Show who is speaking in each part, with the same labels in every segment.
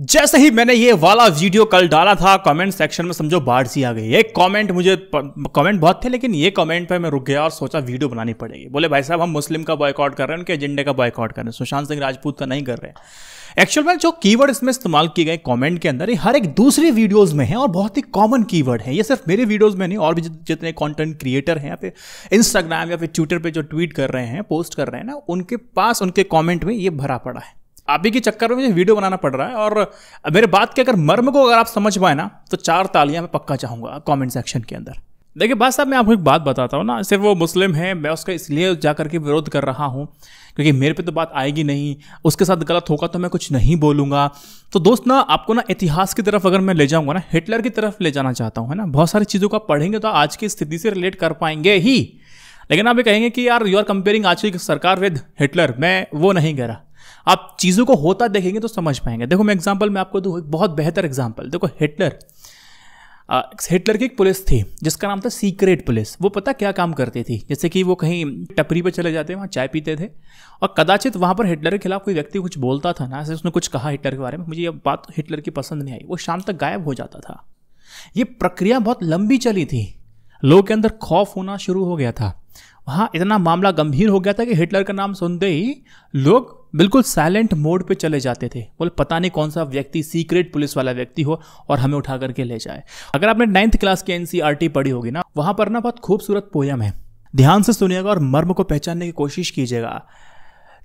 Speaker 1: जैसे ही मैंने ये वाला वीडियो कल डाला था कमेंट सेक्शन में समझो बाढ़ सी आ गई एक कमेंट मुझे कमेंट बहुत थे लेकिन ये कमेंट पे मैं रुक गया और सोचा वीडियो बनानी पड़ेगी बोले भाई साहब हम मुस्लिम का बॉयकॉट कर रहे हैं उनके एजेंडे का बॉयकॉट कर रहे हैं सुशांत सिंह राजपूत का नहीं कर रहे हैं एक्चुअल में जो कीवर्ड इसमें इस्तेमाल किए गए कमेंट के अंदर ये हर एक दूसरे वीडियोज में है और बहुत ही कॉमन कीवर्ड है ये सिर्फ मेरे वीडियोज में नहीं और भी जितने कॉन्टेंट क्रिएटर हैं या फिर इंस्टाग्राम या फिर ट्विटर पर जो ट्वीट कर रहे हैं पोस्ट कर रहे हैं ना उनके पास उनके कॉमेंट में ये भरा पड़ा है आप ही के चक्कर में मुझे वीडियो बनाना पड़ रहा है और मेरे बात के अगर मर्म को अगर आप समझ पाए ना तो चार तालियां मैं पक्का चाहूँगा कमेंट सेक्शन के अंदर देखिए बात साहब मैं आपको एक बात बताता हूँ ना सिर्फ वो मुस्लिम है मैं उसका इसलिए जा करके विरोध कर रहा हूँ क्योंकि मेरे पे तो बात आएगी नहीं उसके साथ गलत होगा तो मैं कुछ नहीं बोलूँगा तो दोस्त ना आपको ना इतिहास की तरफ अगर मैं ले जाऊँगा ना हिटलर की तरफ ले जाना चाहता हूँ है ना बहुत सारी चीज़ों को आप पढ़ेंगे तो आज की स्थिति से रिलेट कर पाएंगे ही लेकिन आप ये कहेंगे कि यार यू आर कंपेयरिंग आज की सरकार विद हिटलर मैं वो नहीं कह रहा आप चीज़ों को होता देखेंगे तो समझ पाएंगे देखो मैं एग्जाम्पल मैं आपको दूँ एक बहुत बेहतर एग्जाम्पल देखो हिटलर हिटलर की एक पुलिस थी जिसका नाम था सीक्रेट पुलिस वो पता क्या काम करती थी जैसे कि वो कहीं टपरी पर चले जाते वहाँ चाय पीते थे और कदाचित वहाँ पर हिटलर के खिलाफ कोई व्यक्ति कुछ बोलता था ना ऐसे उसने कुछ कहा हिटलर के बारे में मुझे ये बात हिटलर की पसंद नहीं आई वो शाम तक गायब हो जाता था ये प्रक्रिया बहुत लंबी चली थी लोगों के अंदर खौफ होना शुरू हो गया था वहाँ इतना मामला गंभीर हो गया था कि हिटलर का नाम सुनते ही लोग बिल्कुल साइलेंट मोड पे चले जाते थे बोले पता नहीं कौन सा व्यक्ति सीक्रेट पुलिस वाला व्यक्ति हो और हमें उठा करके ले जाए अगर आपने नाइन्थ क्लास की एनसीईआरटी पढ़ी होगी ना वहाँ पर ना बहुत खूबसूरत पोयम है ध्यान से सुनिएगा और मर्म को पहचानने की कोशिश कीजिएगा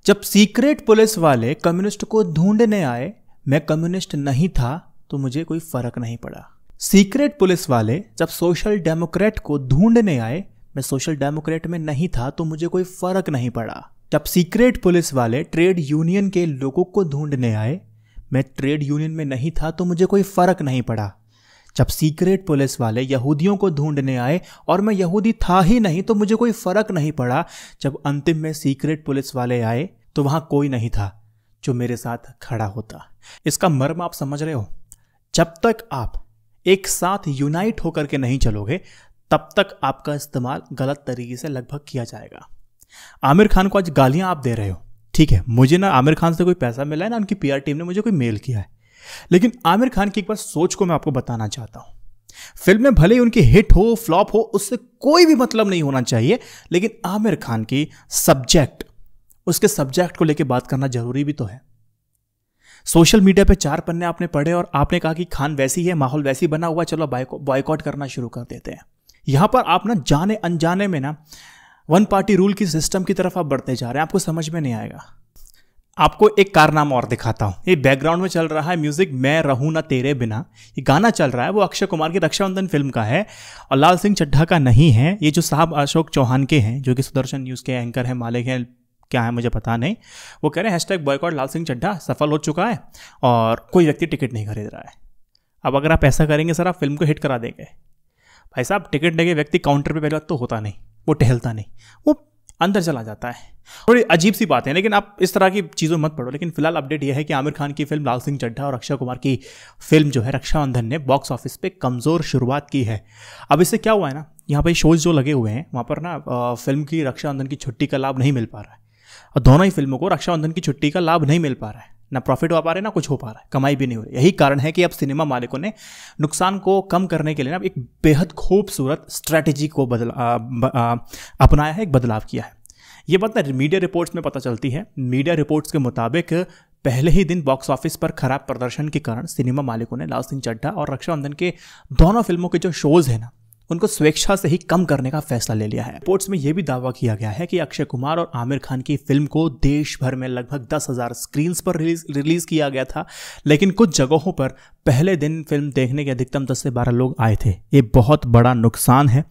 Speaker 1: जब सीक्रेट पुलिस वाले कम्युनिस्ट को ढूंढने आए मैं कम्युनिस्ट नहीं था तो मुझे कोई फर्क नहीं पड़ा सीक्रेट पुलिस वाले जब सोशल डेमोक्रेट को ढूंढने आए मैं सोशल डेमोक्रेट में नहीं था तो मुझे कोई फर्क नहीं पड़ा जब सीक्रेट पुलिस वाले ट्रेड यूनियन के लोगों को ढूंढने आए मैं ट्रेड यूनियन में नहीं था तो मुझे कोई फर्क नहीं पड़ा जब सीक्रेट पुलिस वाले यहूदियों को ढूंढने आए और मैं यहूदी था ही नहीं तो मुझे कोई फर्क नहीं पड़ा जब अंतिम में सीक्रेट पुलिस वाले आए तो वहां कोई नहीं था जो मेरे साथ खड़ा होता इसका मर्म आप समझ रहे हो जब तक आप एक साथ यूनाइट होकर के नहीं चलोगे तब तक आपका इस्तेमाल गलत तरीके से लगभग किया जाएगा आमिर खान को आज गालियां आप दे रहे हो ठीक है मुझे ना आमिर खान से कोई पैसा मिला है ना उनकी पीआर टीम ने मुझे कोई मेल किया है लेकिन आमिर खान की एक बार सोच को मैं आपको बताना चाहता हूं फिल्म में भले ही उनकी हिट हो फ्लॉप हो उससे कोई भी मतलब नहीं होना चाहिए लेकिन आमिर खान की सब्जेक्ट उसके सब्जेक्ट को लेकर बात करना जरूरी भी तो है सोशल मीडिया पे चार पन्ने आपने पढ़े और आपने कहा कि खान वैसी है माहौल वैसी बना हुआ चलो बॉयकॉट करना शुरू कर देते हैं यहाँ पर आप ना जाने अनजाने में ना वन पार्टी रूल की सिस्टम की तरफ आप बढ़ते जा रहे हैं आपको समझ में नहीं आएगा आपको एक कारनामा और दिखाता हूँ ये बैकग्राउंड में चल रहा है म्यूजिक मैं रहूँ ना तेरे बिना ये गाना चल रहा है वो अक्षय कुमार की रक्षाबंधन फिल्म का है और लाल सिंह चड्ढा का नहीं है ये जो साहब अशोक चौहान के हैं जो कि सुदर्शन न्यूज़ के एंकर हैं मालिक हैं क्या है मुझे पता नहीं वो कह रहे हैं हैशटैग बॉयकॉट लाल सिंह चड्ढा सफल हो चुका है और कोई व्यक्ति टिकट नहीं खरीद रहा है अब अगर आप ऐसा करेंगे सर आप फिल्म को हिट करा देंगे भाई साहब टिकट लेके व्यक्ति काउंटर पे पहले तो होता नहीं वो टहलता नहीं वो अंदर चला जाता है थोड़ी अजीब सी बात है लेकिन आप इस तरह की चीज़ों मत पढ़ो लेकिन फिलहाल अपडेट यह है कि आमिर खान की फिल्म लाल सिंह चड्ढा और अक्षय कुमार की फिल्म जो है रक्षाबंधन ने बॉक्स ऑफिस पे कमज़ोर शुरुआत की है अब इससे क्या हुआ है ना यहाँ पर शोज जो लगे हुए हैं वहाँ पर ना फिल्म की रक्षाबंधन की छुट्टी का लाभ नहीं मिल पा रहा है और दोनों ही फिल्मों को रक्षाबंधन की छुट्टी का लाभ नहीं मिल पा रहा है ना प्रॉफिट हो पा रहे ना कुछ हो पा रहा है कमाई भी नहीं हो रही यही कारण है कि अब सिनेमा मालिकों ने नुकसान को कम करने के लिए ना एक बेहद खूबसूरत स्ट्रैटेजी को बदला अपनाया है एक बदलाव किया है ये बात ना मीडिया रिपोर्ट्स में पता चलती है मीडिया रिपोर्ट्स के मुताबिक पहले ही दिन बॉक्स ऑफिस पर खराब प्रदर्शन के कारण सिनेमा मालिकों ने लाल सिंह चड्ढा और रक्षाबंधन के दोनों फिल्मों के जो शोज़ हैं ना उनको स्वेच्छा से ही कम करने का फैसला ले लिया है रिपोर्ट्स में यह भी दावा किया गया है कि अक्षय कुमार और आमिर खान की फिल्म को देश भर में लगभग दस हजार स्क्रीन्स पर रिलीज रिलीज किया गया था लेकिन कुछ जगहों पर पहले दिन फिल्म देखने के अधिकतम दस से बारह लोग आए थे ये बहुत बड़ा नुकसान है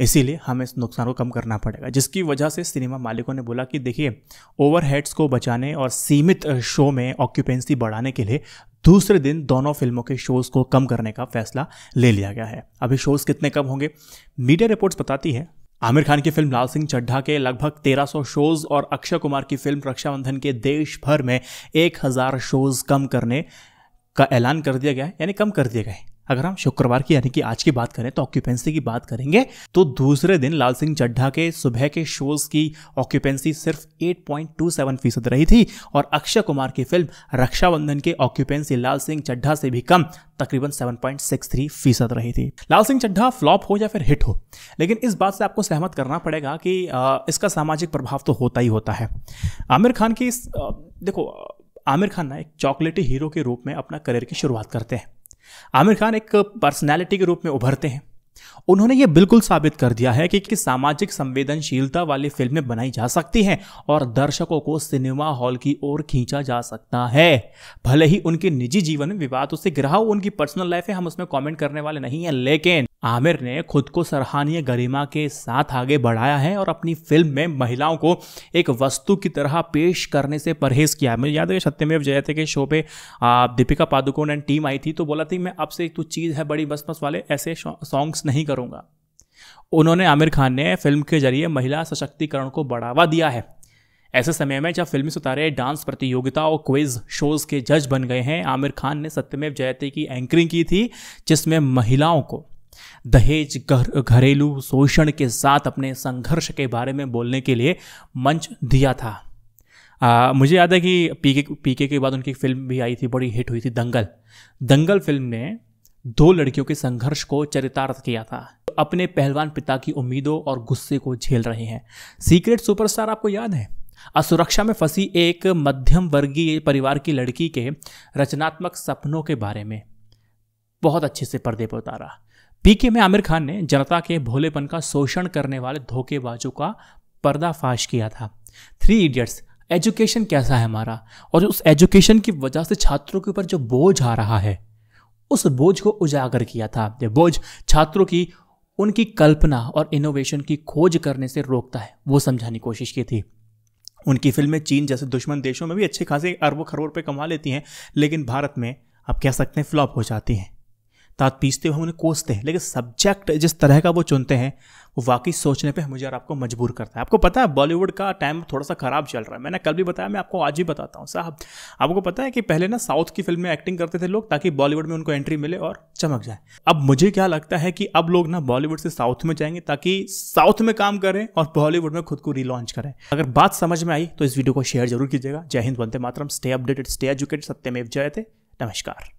Speaker 1: इसीलिए हमें इस नुकसान को कम करना पड़ेगा जिसकी वजह से सिनेमा मालिकों ने बोला कि देखिए ओवरहेड्स को बचाने और सीमित शो में ऑक्यूपेंसी बढ़ाने के लिए दूसरे दिन दोनों फिल्मों के शोज़ को कम करने का फैसला ले लिया गया है अभी शोज़ कितने कम होंगे मीडिया रिपोर्ट्स बताती है आमिर खान की फिल्म लाल सिंह चड्ढा के लगभग 1300 शोज और अक्षय कुमार की फिल्म रक्षाबंधन के देश भर में 1000 शोज कम करने का ऐलान कर दिया गया है यानी कम कर दिए गए अगर हम शुक्रवार की यानी कि आज की बात करें तो ऑक्यूपेंसी की बात करेंगे तो दूसरे दिन लाल सिंह चड्ढा के सुबह के शोज की ऑक्यूपेंसी सिर्फ 8.27 फीसद रही थी और अक्षय कुमार की फिल्म रक्षाबंधन के ऑक्यूपेंसी लाल सिंह चड्ढा से भी कम तकरीबन 7.63 फीसद रही थी लाल सिंह चड्ढा फ्लॉप हो या फिर हिट हो लेकिन इस बात से आपको सहमत करना पड़ेगा कि इसका सामाजिक प्रभाव तो होता ही होता है आमिर खान की देखो आमिर खान ना एक चॉकलेटी हीरो के रूप में अपना करियर की शुरुआत करते हैं आमिर खान एक पर्सनैलिटी के रूप में उभरते हैं उन्होंने ये बिल्कुल साबित कर दिया है कि, कि सामाजिक संवेदनशीलता वाली फिल्में बनाई जा सकती हैं और दर्शकों को सिनेमा हॉल की ओर खींचा जा सकता है भले ही उनके निजी जीवन में विवाद उससे ग्रह उनकी पर्सनल लाइफ है हम उसमें कमेंट करने वाले नहीं हैं लेकिन आमिर ने खुद को सराहनीय गरिमा के साथ आगे बढ़ाया है और अपनी फिल्म में महिलाओं को एक वस्तु की तरह पेश करने से परहेज किया है मुझे याद है सत्यमेव जयते के शो पे दीपिका पादुकोण एंड टीम आई थी तो बोला थी मैं अब से तो चीज़ है बड़ी बस बस वाले ऐसे सॉन्ग्स नहीं करूँगा उन्होंने आमिर खान ने फिल्म के जरिए महिला सशक्तिकरण को बढ़ावा दिया है ऐसे समय में जब फिल्मी सितारे डांस प्रतियोगिता और क्विज शोज के जज बन गए हैं आमिर खान ने सत्यमेव जयते की एंकरिंग की थी जिसमें महिलाओं को दहेज घर घरेलू शोषण के साथ अपने संघर्ष के बारे में बोलने के लिए मंच दिया था आ, मुझे याद है कि पीके पीके के बाद उनकी फिल्म भी आई थी बड़ी हिट हुई थी दंगल दंगल फिल्म ने दो लड़कियों के संघर्ष को चरितार्थ किया था अपने पहलवान पिता की उम्मीदों और गुस्से को झेल रहे हैं सीक्रेट सुपरस्टार आपको याद है असुरक्षा में फंसी एक मध्यम वर्गीय परिवार की लड़की के रचनात्मक सपनों के बारे में बहुत अच्छे से पर्दे पर उतारा पीके में आमिर खान ने जनता के भोलेपन का शोषण करने वाले धोखेबाजों का पर्दाफाश किया था थ्री इडियट्स एजुकेशन कैसा है हमारा और उस एजुकेशन की वजह से छात्रों के ऊपर जो बोझ आ रहा है उस बोझ को उजागर किया था ये बोझ छात्रों की उनकी कल्पना और इनोवेशन की खोज करने से रोकता है वो समझाने की कोशिश की थी उनकी फिल्में चीन जैसे दुश्मन देशों में भी अच्छे खासे अरबों खरबों रुपये कमा लेती हैं लेकिन भारत में आप कह सकते हैं फ्लॉप हो जाती हैं दांत पीसते हुए हम उन्हें कोसते हैं लेकिन सब्जेक्ट जिस तरह का वो चुनते हैं वो वाकई सोचने पे मुझे और आपको मजबूर करता है आपको पता है बॉलीवुड का टाइम थोड़ा सा ख़राब चल रहा है मैंने कल भी बताया मैं आपको आज ही बताता हूँ साहब आपको पता है कि पहले ना साउथ की फिल्म में एक्टिंग करते थे लोग ताकि बॉलीवुड में उनको एंट्री मिले और चमक जाए अब मुझे क्या लगता है कि अब लोग ना बॉलीवुड से साउथ में जाएंगे ताकि साउथ में काम करें और बॉलीवुड में खुद को रिलॉन्च करें अगर बात समझ में आई तो इस वीडियो को शेयर जरूर कीजिएगा Jai Hind Vande Mataram stay updated stay educated Satyamev Jayate नमस्कार